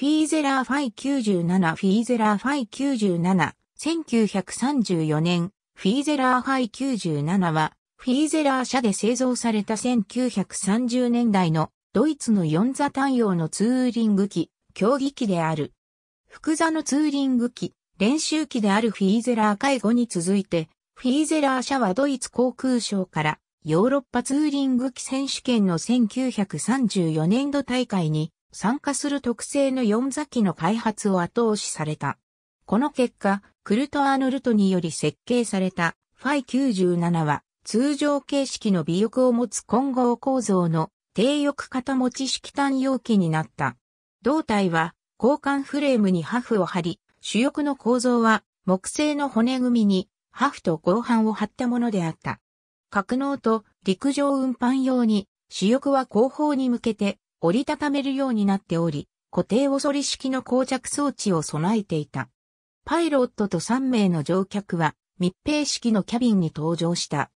フィーゼラーファイ97フィーゼラーファイ97 1934年フィーゼラーファイ97はフィーゼラー社で製造された1930年代のドイツの4座対応のツーリング機、競技機である。複座のツーリング機、練習機であるフィーゼラー介護に続いて、フィーゼラー社はドイツ航空省からヨーロッパツーリング機選手権の1934年度大会に参加する特性の4座機の開発を後押しされた。この結果、クルト・アーノルトにより設計されたファイ97は通常形式の尾翼を持つ混合構造の低翼型持ち式単容器になった。胴体は交換フレームにハフを貼り、主翼の構造は木製の骨組みにハフと合板を貼ったものであった。格納と陸上運搬用に主翼は後方に向けて折りたためるようになっており、固定恐り式の膠着装置を備えていた。パイロットと3名の乗客は密閉式のキャビンに搭乗した。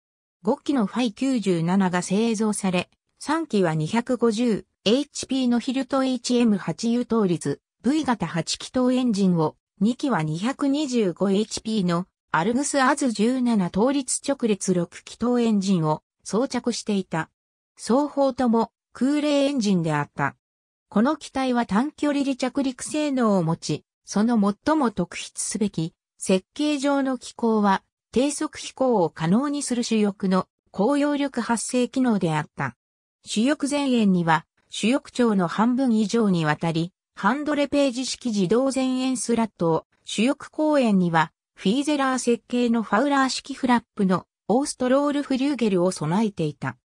5機のファイ97が製造され、3機は 250HP のヒルト HM8 油倒率 V 型8気筒エンジンを、2機は 225HP のアルグスアズ17倒立直列6気筒エンジンを装着していた。双方とも空冷エンジンであった。この機体は短距離離着陸性能を持ち、その最も特筆すべき設計上の機構は低速飛行を可能にする主翼の高揚力発生機能であった。主翼前縁には主翼長の半分以上にわたり、ハンドレページ式自動前縁スラットを、主翼後縁にはフィーゼラー設計のファウラー式フラップのオーストロールフリューゲルを備えていた。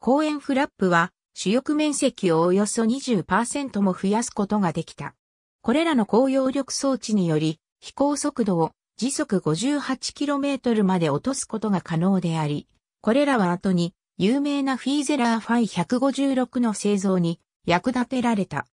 後縁フラップは主翼面積をおよそ20%も増やすことができた。これらの高揚力装置により、飛行速度を時速 58km まで落とすことが可能であり、これらは後に有名なフィーゼラーファイ156の製造に役立てられた。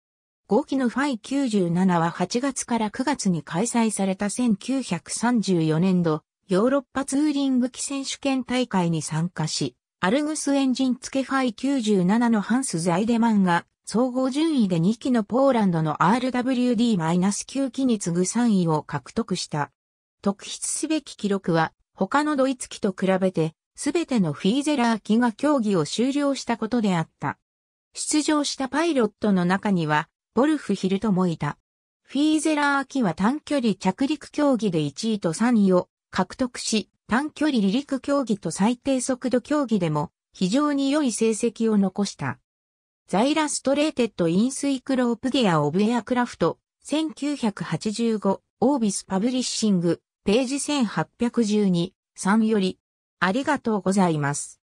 5機のファイ97は8月から9月に開催された1934年度ヨーロッパツーリング機選手権大会に参加し、アルグスエンジン付けファイ97のハンス・ザイデマンが、総合順位で2機のポーランドの RWD-9 機に次ぐ3位を獲得した。特筆すべき記録は、他のドイツ機と比べて、すべてのフィーゼラー機が競技を終了したことであった。出場したパイロットの中には、ボルフヒルトもいた。フィーゼラー機は短距離着陸競技で1位と3位を獲得し、短距離離陸競技と最低速度競技でも非常に良い成績を残した。ザイラストレーテッドインスイクロープディア・オブ・エアクラフト、1985、オービス・パブリッシング、ページ1812、3より、ありがとうございます。